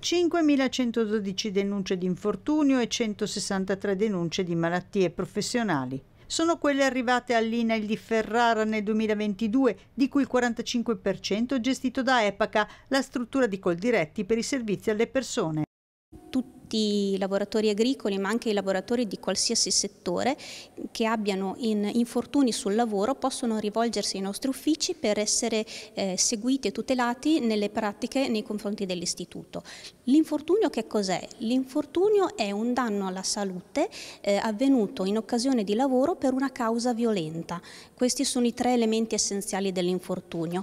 5.112 denunce di infortunio e 163 denunce di malattie professionali sono quelle arrivate all'INAIL di Ferrara nel 2022, di cui il 45% gestito da EPACA, la struttura di Coldiretti per i servizi alle persone tutti i lavoratori agricoli ma anche i lavoratori di qualsiasi settore che abbiano in infortuni sul lavoro possono rivolgersi ai nostri uffici per essere eh, seguiti e tutelati nelle pratiche nei confronti dell'istituto. L'infortunio che cos'è? L'infortunio è un danno alla salute eh, avvenuto in occasione di lavoro per una causa violenta. Questi sono i tre elementi essenziali dell'infortunio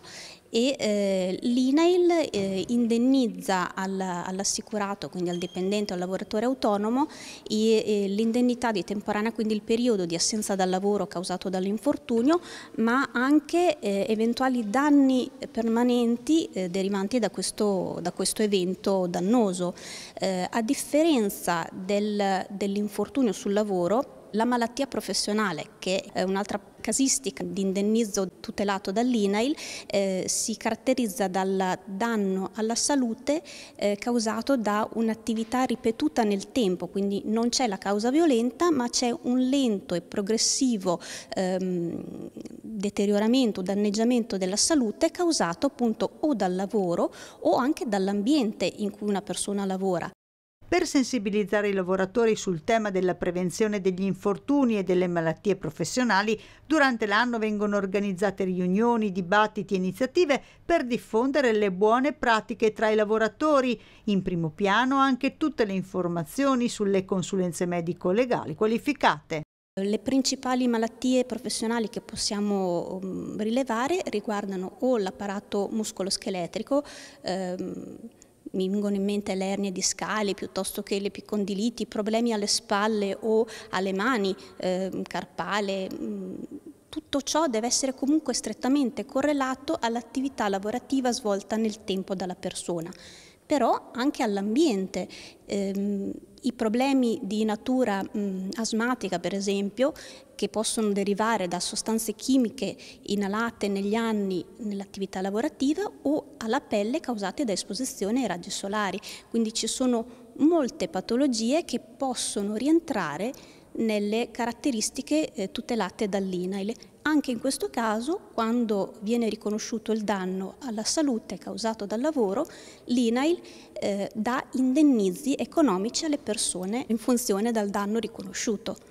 e eh, l'INAIL eh, indennizza al, all'assicurato, quindi al dipendente o al lavoratore autonomo, eh, l'indennità di temporanea, quindi il periodo di assenza dal lavoro causato dall'infortunio, ma anche eh, eventuali danni permanenti eh, derivanti da questo, da questo, evento dannoso. Eh, a differenza del, dell'infortunio sul lavoro, la malattia professionale, che è un'altra casistica di indennizzo tutelato dall'INAIL, eh, si caratterizza dal danno alla salute eh, causato da un'attività ripetuta nel tempo, quindi non c'è la causa violenta, ma c'è un lento e progressivo ehm, deterioramento, danneggiamento della salute causato appunto o dal lavoro o anche dall'ambiente in cui una persona lavora. Per sensibilizzare i lavoratori sul tema della prevenzione degli infortuni e delle malattie professionali, durante l'anno vengono organizzate riunioni, dibattiti e iniziative per diffondere le buone pratiche tra i lavoratori, in primo piano anche tutte le informazioni sulle consulenze medico-legali qualificate. Le principali malattie professionali che possiamo rilevare riguardano o l'apparato muscoloscheletrico, ehm, mi vengono in mente le ernie discali piuttosto che le l'epicondiliti, problemi alle spalle o alle mani, eh, carpale, mm, tutto ciò deve essere comunque strettamente correlato all'attività lavorativa svolta nel tempo dalla persona però anche all'ambiente. Eh, I problemi di natura mh, asmatica, per esempio, che possono derivare da sostanze chimiche inalate negli anni nell'attività lavorativa o alla pelle causate da esposizione ai raggi solari. Quindi ci sono molte patologie che possono rientrare nelle caratteristiche eh, tutelate dall'INAIL. Anche in questo caso, quando viene riconosciuto il danno alla salute causato dal lavoro, l'INAIL eh, dà indennizi economici alle persone in funzione del danno riconosciuto.